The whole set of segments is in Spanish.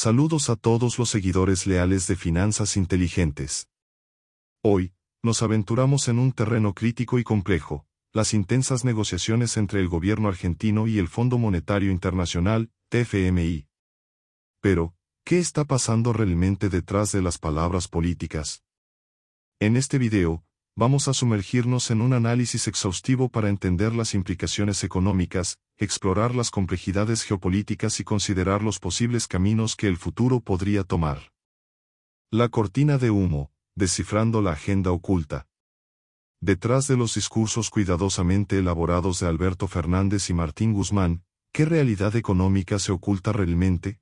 Saludos a todos los seguidores leales de Finanzas Inteligentes. Hoy, nos aventuramos en un terreno crítico y complejo, las intensas negociaciones entre el gobierno argentino y el Fondo Monetario Internacional, FMI. Pero, ¿qué está pasando realmente detrás de las palabras políticas? En este video, vamos a sumergirnos en un análisis exhaustivo para entender las implicaciones económicas, explorar las complejidades geopolíticas y considerar los posibles caminos que el futuro podría tomar. La cortina de humo, descifrando la agenda oculta. Detrás de los discursos cuidadosamente elaborados de Alberto Fernández y Martín Guzmán, ¿qué realidad económica se oculta realmente?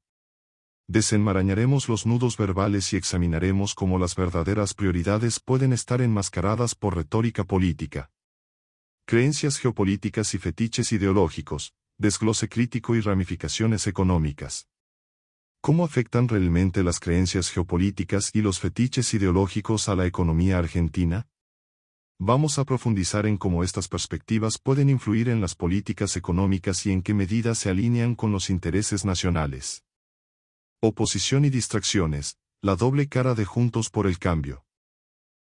Desenmarañaremos los nudos verbales y examinaremos cómo las verdaderas prioridades pueden estar enmascaradas por retórica política. Creencias geopolíticas y fetiches ideológicos, desglose crítico y ramificaciones económicas. ¿Cómo afectan realmente las creencias geopolíticas y los fetiches ideológicos a la economía argentina? Vamos a profundizar en cómo estas perspectivas pueden influir en las políticas económicas y en qué medida se alinean con los intereses nacionales. Oposición y distracciones, la doble cara de Juntos por el Cambio.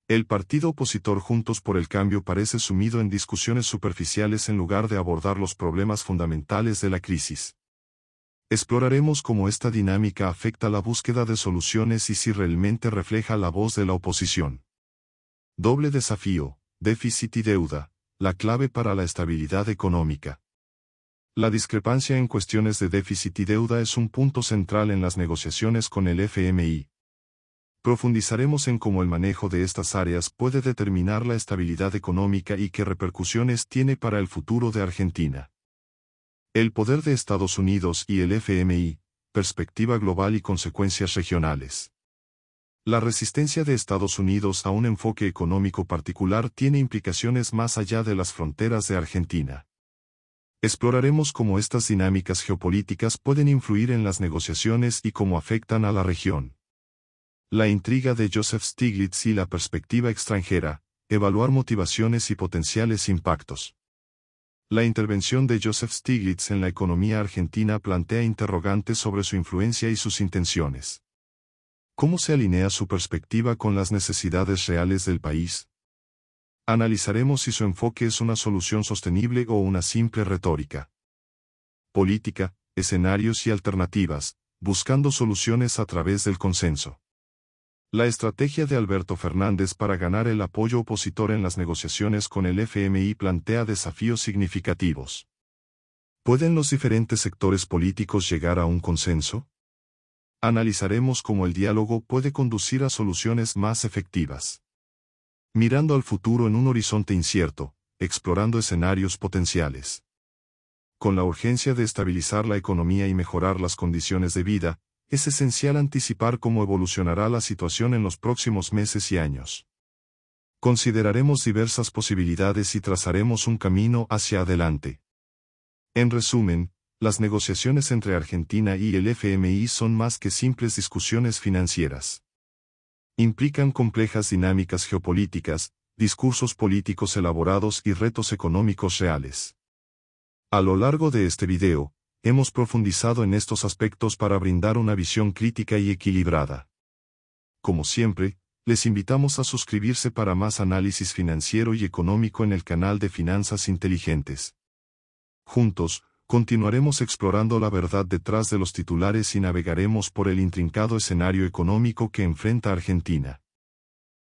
El partido opositor Juntos por el Cambio parece sumido en discusiones superficiales en lugar de abordar los problemas fundamentales de la crisis. Exploraremos cómo esta dinámica afecta la búsqueda de soluciones y si realmente refleja la voz de la oposición. Doble desafío, déficit y deuda, la clave para la estabilidad económica. La discrepancia en cuestiones de déficit y deuda es un punto central en las negociaciones con el FMI. Profundizaremos en cómo el manejo de estas áreas puede determinar la estabilidad económica y qué repercusiones tiene para el futuro de Argentina. El poder de Estados Unidos y el FMI, perspectiva global y consecuencias regionales. La resistencia de Estados Unidos a un enfoque económico particular tiene implicaciones más allá de las fronteras de Argentina. Exploraremos cómo estas dinámicas geopolíticas pueden influir en las negociaciones y cómo afectan a la región. La intriga de Joseph Stiglitz y la perspectiva extranjera, evaluar motivaciones y potenciales impactos. La intervención de Joseph Stiglitz en la economía argentina plantea interrogantes sobre su influencia y sus intenciones. ¿Cómo se alinea su perspectiva con las necesidades reales del país? Analizaremos si su enfoque es una solución sostenible o una simple retórica. Política, escenarios y alternativas, buscando soluciones a través del consenso. La estrategia de Alberto Fernández para ganar el apoyo opositor en las negociaciones con el FMI plantea desafíos significativos. ¿Pueden los diferentes sectores políticos llegar a un consenso? Analizaremos cómo el diálogo puede conducir a soluciones más efectivas mirando al futuro en un horizonte incierto, explorando escenarios potenciales. Con la urgencia de estabilizar la economía y mejorar las condiciones de vida, es esencial anticipar cómo evolucionará la situación en los próximos meses y años. Consideraremos diversas posibilidades y trazaremos un camino hacia adelante. En resumen, las negociaciones entre Argentina y el FMI son más que simples discusiones financieras implican complejas dinámicas geopolíticas, discursos políticos elaborados y retos económicos reales. A lo largo de este video, hemos profundizado en estos aspectos para brindar una visión crítica y equilibrada. Como siempre, les invitamos a suscribirse para más análisis financiero y económico en el canal de Finanzas Inteligentes. Juntos, continuaremos explorando la verdad detrás de los titulares y navegaremos por el intrincado escenario económico que enfrenta Argentina.